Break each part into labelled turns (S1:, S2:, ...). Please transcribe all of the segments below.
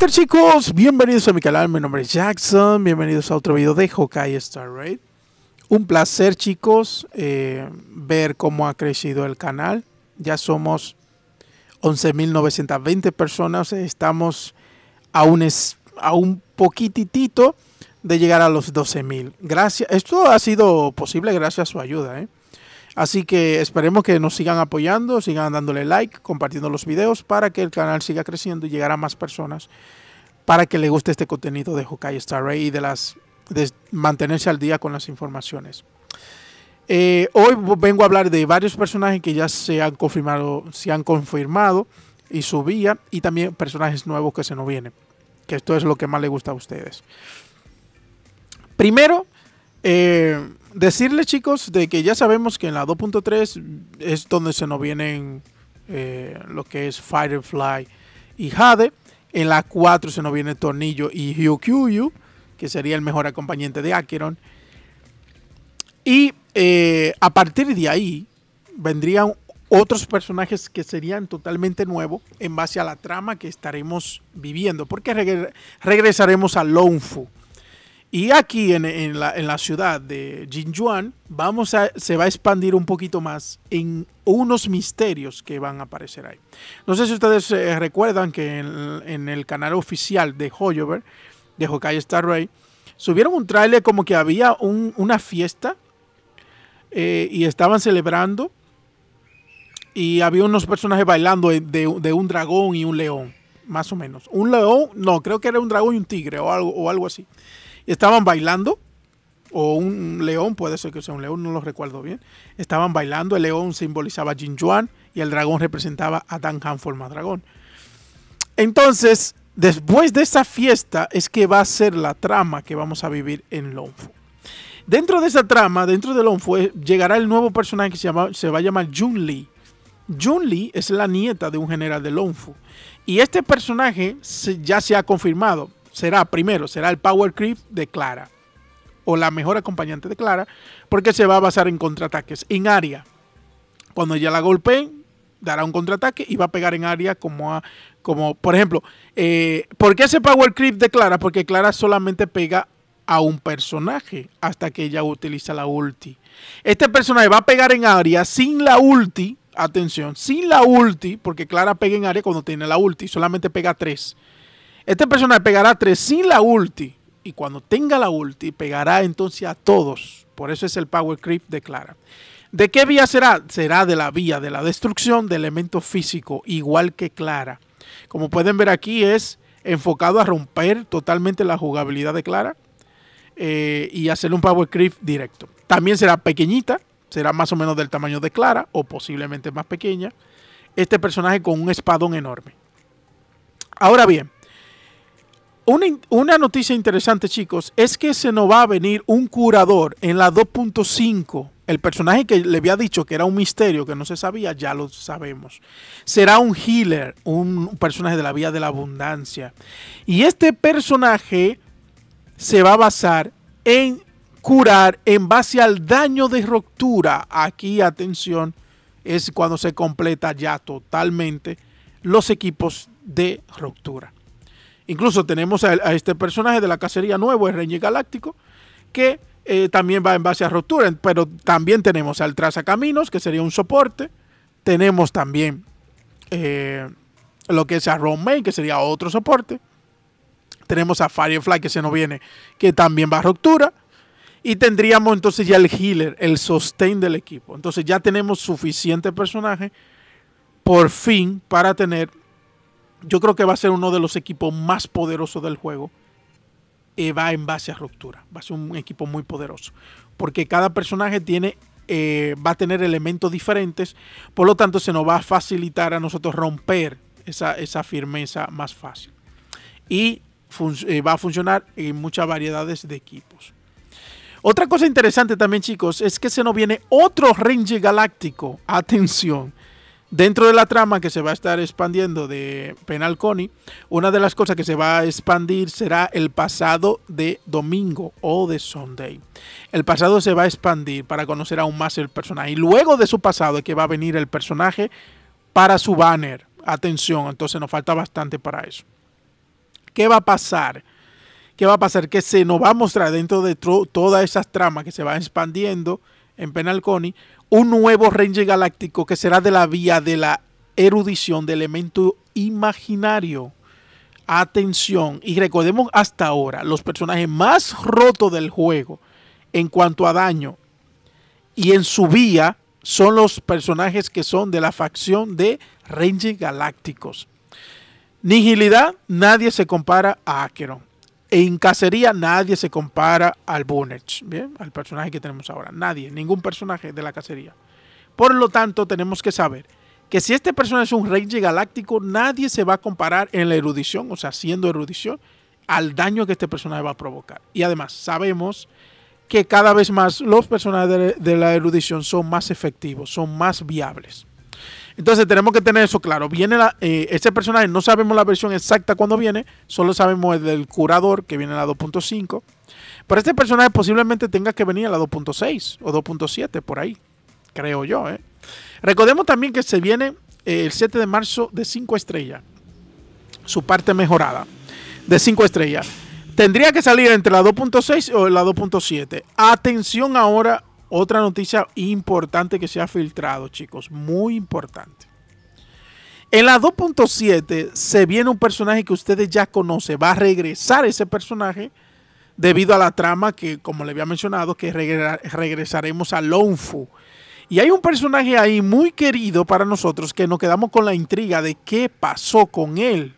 S1: ¡Hola chicos? Bienvenidos a mi canal, mi nombre es Jackson, bienvenidos a otro video de Hawkeye Star Raid. Un placer chicos eh, ver cómo ha crecido el canal. Ya somos 11.920 personas, estamos a un, a un poquititito de llegar a los 12.000. Gracias, esto ha sido posible gracias a su ayuda. ¿eh? Así que esperemos que nos sigan apoyando, sigan dándole like, compartiendo los videos para que el canal siga creciendo y llegar a más personas para que le guste este contenido de Hokai Star y de las de mantenerse al día con las informaciones. Eh, hoy vengo a hablar de varios personajes que ya se han confirmado, se han confirmado y subía y también personajes nuevos que se nos vienen. Que esto es lo que más le gusta a ustedes. Primero, eh, decirles, chicos, de que ya sabemos que en la 2.3 es donde se nos vienen eh, lo que es Firefly y Jade. En la 4 se nos viene Tornillo y Hyukyu, que sería el mejor acompañante de Acheron. Y eh, a partir de ahí vendrían otros personajes que serían totalmente nuevos en base a la trama que estaremos viviendo. Porque regresaremos a Longfu y aquí en, la, ciudad de Jinjuan se va a expandir un poquito más en unos misterios que van a aparecer ahí. No sé si ustedes eh, recuerdan que en, el canal oficial de Hoyover, de Hokkaido Star Ray, subieron un tráiler como que había una fiesta eh, y estaban celebrando y había unos personajes bailando de, un dragón y un león, más o menos. Un león, no, creo que era un dragón y un tigre o algo así estaban bailando, o un león, puede ser que sea un león, no lo recuerdo bien. Estaban bailando, el león simbolizaba a Jin Yuan y el dragón representaba a Dan Han forma dragón. Entonces, después de esa fiesta es que va a ser la trama que vamos a vivir en Longfu. Dentro de esa trama, dentro de Longfu, eh, llegará el nuevo personaje que se, llama, va a llamar Jun Li. Jun Li es la nieta de un general de Longfu. Y este personaje ya se ha confirmado será primero, será el power creep de Clara o la mejor acompañante de Clara, porque se va a basar en contraataques en área. Cuando ella la golpee, dará un contraataque y va a pegar en área como a, como por ejemplo, eh, ¿por qué ese power creep de Clara? Porque Clara solamente pega a un personaje hasta que ella utiliza la ulti. Este personaje va a pegar en área sin la ulti, atención, sin la ulti, porque Clara pega en área cuando tiene la ulti, solamente pega tres. Este personaje pegará tres sin la ulti. Y cuando tenga la ulti, pegará entonces a todos. Por eso es el power creep de Clara. ¿De qué vía será? Será de la vía de la destrucción de elementos físicos, igual que Clara. Como pueden ver aquí, es enfocado a romper totalmente la jugabilidad de Clara eh, y hacer un power creep directo. También será pequeñita, será más o menos del tamaño de Clara o posiblemente más pequeña. Este personaje con un espadón enorme. Ahora bien, una, noticia interesante, chicos, es que se nos va a venir un curador en la 2.5. El personaje que le había dicho que era un misterio, que no se sabía, ya lo sabemos. Será un healer, un personaje de la vía de la abundancia. Y este personaje se va a basar en curar en base al daño de ruptura. Aquí, atención, es cuando se completa ya totalmente los equipos de ruptura. Incluso tenemos a, este personaje de la cacería nuevo, el rey Galáctico, que eh, también va en base a ruptura, pero también tenemos al trazacaminos, que sería un soporte. Tenemos también eh, lo que es a Ron que sería otro soporte. Tenemos a Firefly, que se nos viene, que también va a ruptura. Y tendríamos entonces ya el healer, el sustain del equipo. Entonces ya tenemos suficiente personaje por fin para tener yo creo que va a ser uno de los equipos más poderosos del juego. Eh, va en base a ruptura. Va a ser un equipo muy poderoso. Porque cada personaje tiene, eh, va a tener elementos diferentes. Por lo tanto, se nos va a facilitar a nosotros romper esa, firmeza más fácil. Y eh, va a funcionar en muchas variedades de equipos. Otra cosa interesante también, chicos, es que se nos viene otro Ranger Galáctico. Atención. Dentro de la trama que se va a estar expandiendo de Penal una de las cosas que se va a expandir será el pasado de domingo o de Sunday. El pasado se va a expandir para conocer aún más el personaje. Y luego de su pasado es que va a venir el personaje para su banner. Atención, entonces nos falta bastante para eso. ¿Qué va a pasar? ¿Qué va a pasar? Que se nos va a mostrar dentro de todas esas tramas que se van expandiendo en Penal un nuevo Ranger Galáctico que será de la vía de la erudición de elemento imaginario. Atención, y recordemos hasta ahora, los personajes más rotos del juego en cuanto a daño y en su vía son los personajes que son de la facción de Ranger Galácticos. Nigilidad, nadie se compara a Acheron. En cacería nadie se compara al Bunech, ¿bien? Al personaje que tenemos ahora. Nadie, ningún personaje de la cacería. Por lo tanto, tenemos que saber que si este personaje es un rey galáctico, nadie se va a comparar en la erudición, o sea, siendo erudición, al daño que este personaje va a provocar. Y además, sabemos que cada vez más los personajes de la erudición son más efectivos, son más viables. Entonces tenemos que tener eso claro. Viene la, eh, personaje, no sabemos la versión exacta cuando viene, solo sabemos el del curador que viene en la 2.5. Pero este personaje posiblemente tenga que venir a la 2.6 o 2.7 por ahí, creo yo. ¿eh? Recordemos también que se viene eh, el 7 de marzo de 5 estrellas, su parte mejorada de 5 estrellas. Tendría que salir entre la 2.6 o la 2.7. Atención ahora otra noticia importante que se ha filtrado, chicos, muy importante. En la 2.7 se viene un personaje que ustedes ya conocen. Va a regresar ese personaje debido a la trama que, como le había mencionado, que regresaremos a Longfu. Y hay un personaje ahí muy querido para nosotros que nos quedamos con la intriga de qué pasó con él.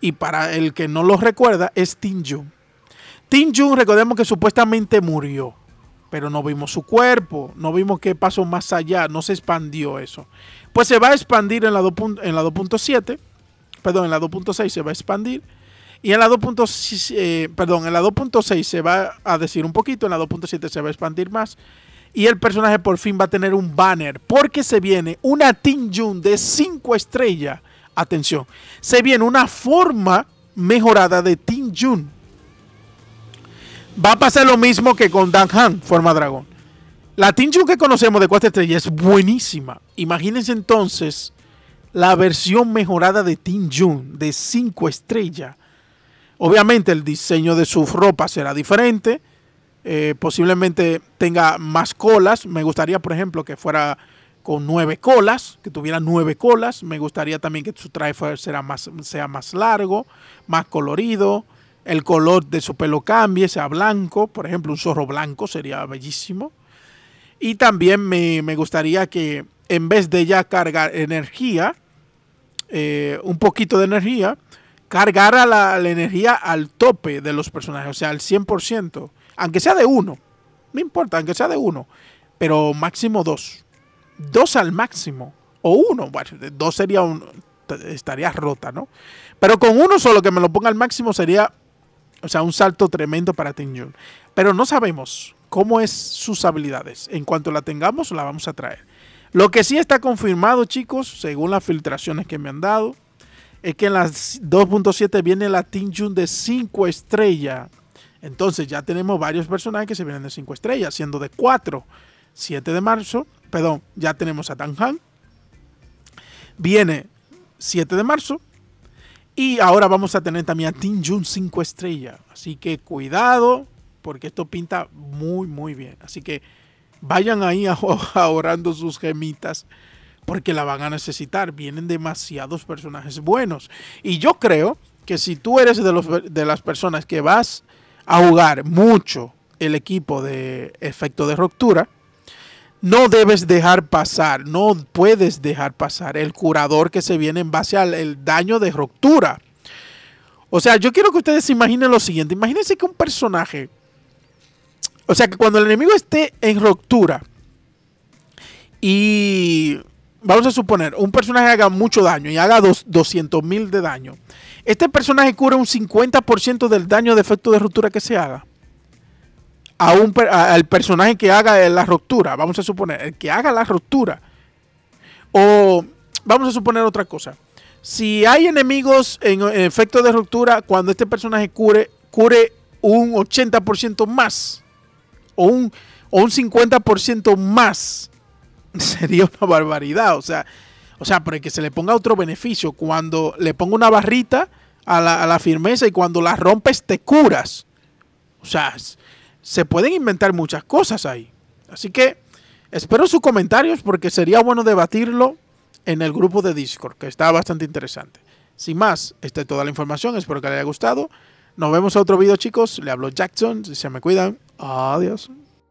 S1: Y para el que no lo recuerda, es Tin Jun. Tim Jun, recordemos que supuestamente murió pero no vimos su cuerpo, no vimos qué pasó más allá, no se expandió eso. Pues se va a expandir en la 2.7, perdón, en la 2.6 se va a expandir. Y en la 2.6, eh, perdón, en la 2.6 se va a decir un poquito, en la 2.7 se va a expandir más. Y el personaje por fin va a tener un banner, porque se viene una tin Jun de 5 estrellas. Atención, se viene una forma mejorada de tin Jun va a pasar lo mismo que con Dan Han, forma dragón. La Jun que conocemos de Cuatro Estrellas es buenísima. Imagínense entonces la versión mejorada de Tin Jun de cinco estrellas. Obviamente el diseño de su ropa será diferente. Eh, posiblemente tenga más colas. Me gustaría, por ejemplo, que fuera con nueve colas, que tuviera nueve colas. Me gustaría también que su traje fuera sea más largo, más colorido el color de su pelo cambie, sea blanco, por ejemplo, un zorro blanco sería bellísimo. Y también me, gustaría que en vez de ya cargar energía, eh, un poquito de energía, cargara la, energía al tope de los personajes, o sea, al 100%, aunque sea de uno, no importa, aunque sea de uno, pero máximo dos, dos al máximo, o uno, bueno, dos sería un, estaría rota, ¿no? Pero con uno solo que me lo ponga al máximo sería o sea, un salto tremendo para Tim Pero no sabemos cómo es sus habilidades. En cuanto la tengamos, la vamos a traer. Lo que sí está confirmado, chicos, según las filtraciones que me han dado, es que en las 2.7 viene la Ting Jun de 5 estrellas. Entonces ya tenemos varios personajes que se vienen de 5 estrellas, siendo de 4, 7 de marzo. Perdón, ya tenemos a Tan Han. Viene 7 de marzo, y ahora vamos a tener también a Team Jun 5 Estrella. Así que cuidado, porque esto pinta muy, muy bien. Así que vayan ahí ahorrando sus gemitas, porque la van a necesitar. Vienen demasiados personajes buenos. Y yo creo que si tú eres de, de las personas que vas a jugar mucho el equipo de efecto de ruptura, no debes dejar pasar, no puedes dejar pasar el curador que se viene en base al daño de ruptura. O sea, yo quiero que ustedes se imaginen lo siguiente. Imagínense que un personaje, o sea, que cuando el enemigo esté en ruptura y vamos a suponer, un personaje haga mucho daño y haga dos, 200 mil de daño. Este personaje cura un 50% del daño de efecto de ruptura que se haga a un, al personaje que haga la ruptura, vamos a suponer, el que haga la ruptura. O vamos a suponer otra cosa. Si hay enemigos en, efecto de ruptura, cuando este personaje cure, cure un 80% más o un, o un 50% más, sería una barbaridad. O sea, o sea, pero que se le ponga otro beneficio. Cuando le ponga una barrita a la, a la firmeza y cuando la rompes te curas. O sea, se pueden inventar muchas cosas ahí. Así que espero sus comentarios porque sería bueno debatirlo en el grupo de Discord, que está bastante interesante. Sin más, esta es toda la información, espero que les haya gustado. Nos vemos en otro video chicos, le hablo Jackson, si se me cuidan, adiós.